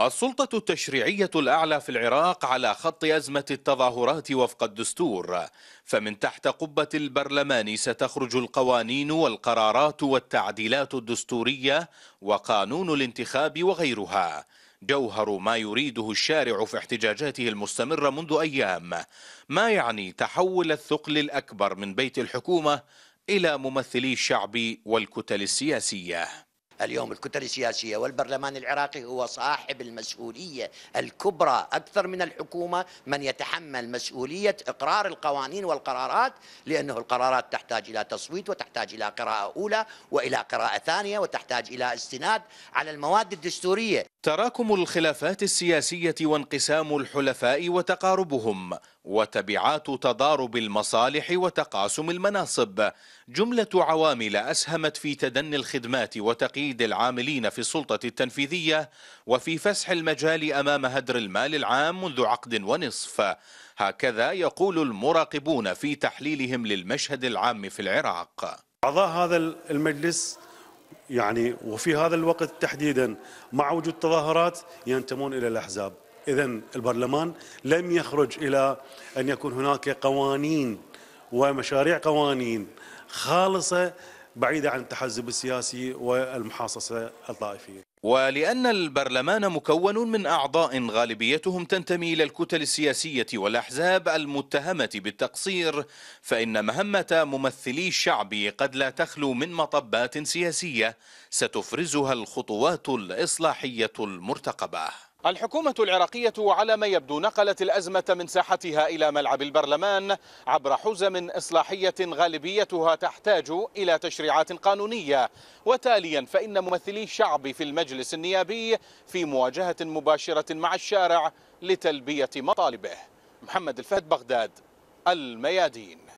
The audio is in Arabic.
السلطة التشريعية الأعلى في العراق على خط أزمة التظاهرات وفق الدستور فمن تحت قبة البرلمان ستخرج القوانين والقرارات والتعديلات الدستورية وقانون الانتخاب وغيرها جوهر ما يريده الشارع في احتجاجاته المستمرة منذ أيام ما يعني تحول الثقل الأكبر من بيت الحكومة إلى ممثلي الشعب والكتل السياسية اليوم الكتل السياسية والبرلمان العراقي هو صاحب المسؤولية الكبرى أكثر من الحكومة من يتحمل مسؤولية إقرار القوانين والقرارات لأنه القرارات تحتاج إلى تصويت وتحتاج إلى قراءة أولى وإلى قراءة ثانية وتحتاج إلى استناد على المواد الدستورية تراكم الخلافات السياسية وانقسام الحلفاء وتقاربهم وتبعات تضارب المصالح وتقاسم المناصب جملة عوامل أسهمت في تدني الخدمات وتقييد العاملين في السلطة التنفيذية وفي فسح المجال أمام هدر المال العام منذ عقد ونصف هكذا يقول المراقبون في تحليلهم للمشهد العام في العراق أعضاء هذا المجلس يعني وفي هذا الوقت تحديدا مع وجود تظاهرات ينتمون الى الاحزاب اذا البرلمان لم يخرج الى ان يكون هناك قوانين ومشاريع قوانين خالصه بعيدة عن التحزب السياسي والمحاصصة الطائفية ولأن البرلمان مكون من أعضاء غالبيتهم تنتمي إلى الكتل السياسية والأحزاب المتهمة بالتقصير فإن مهمة ممثلي الشعب قد لا تخلو من مطبات سياسية ستفرزها الخطوات الإصلاحية المرتقبة الحكومة العراقية على ما يبدو نقلت الأزمة من ساحتها إلى ملعب البرلمان عبر حزم إصلاحية غالبيتها تحتاج إلى تشريعات قانونية وتاليا فإن ممثلي الشعب في المجلس النيابي في مواجهة مباشرة مع الشارع لتلبية مطالبه محمد الفهد بغداد الميادين